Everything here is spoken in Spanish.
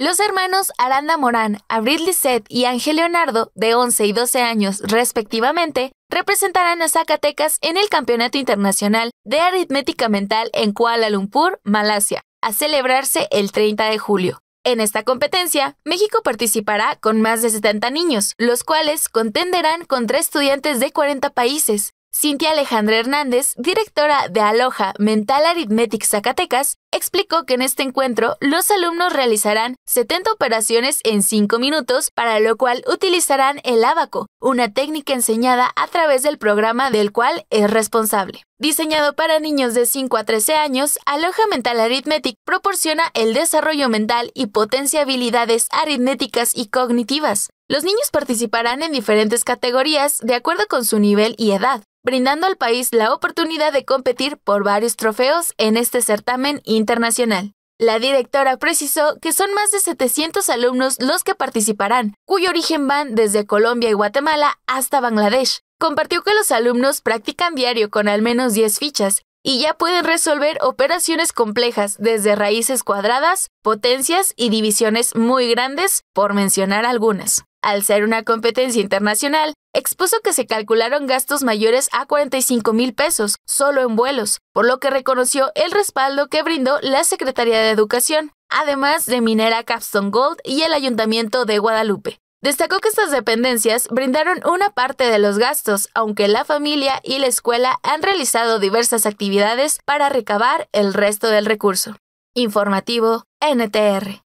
Los hermanos Aranda Morán, Abril Lisset y Ángel Leonardo, de 11 y 12 años respectivamente, representarán a Zacatecas en el Campeonato Internacional de Aritmética Mental en Kuala Lumpur, Malasia, a celebrarse el 30 de julio. En esta competencia, México participará con más de 70 niños, los cuales contenderán contra estudiantes de 40 países, Cintia Alejandra Hernández, directora de Aloha Mental Arithmetic Zacatecas, explicó que en este encuentro los alumnos realizarán 70 operaciones en 5 minutos, para lo cual utilizarán el abaco, una técnica enseñada a través del programa del cual es responsable. Diseñado para niños de 5 a 13 años, Aloja Mental Arithmetic proporciona el desarrollo mental y potencia habilidades aritméticas y cognitivas. Los niños participarán en diferentes categorías de acuerdo con su nivel y edad, brindando al país la oportunidad de competir por varios trofeos en este certamen internacional. La directora precisó que son más de 700 alumnos los que participarán, cuyo origen van desde Colombia y Guatemala hasta Bangladesh. Compartió que los alumnos practican diario con al menos 10 fichas y ya pueden resolver operaciones complejas desde raíces cuadradas, potencias y divisiones muy grandes, por mencionar algunas. Al ser una competencia internacional, expuso que se calcularon gastos mayores a 45 mil pesos solo en vuelos, por lo que reconoció el respaldo que brindó la Secretaría de Educación, además de Minera Capstone Gold y el Ayuntamiento de Guadalupe. Destacó que estas dependencias brindaron una parte de los gastos, aunque la familia y la escuela han realizado diversas actividades para recabar el resto del recurso. Informativo NTR.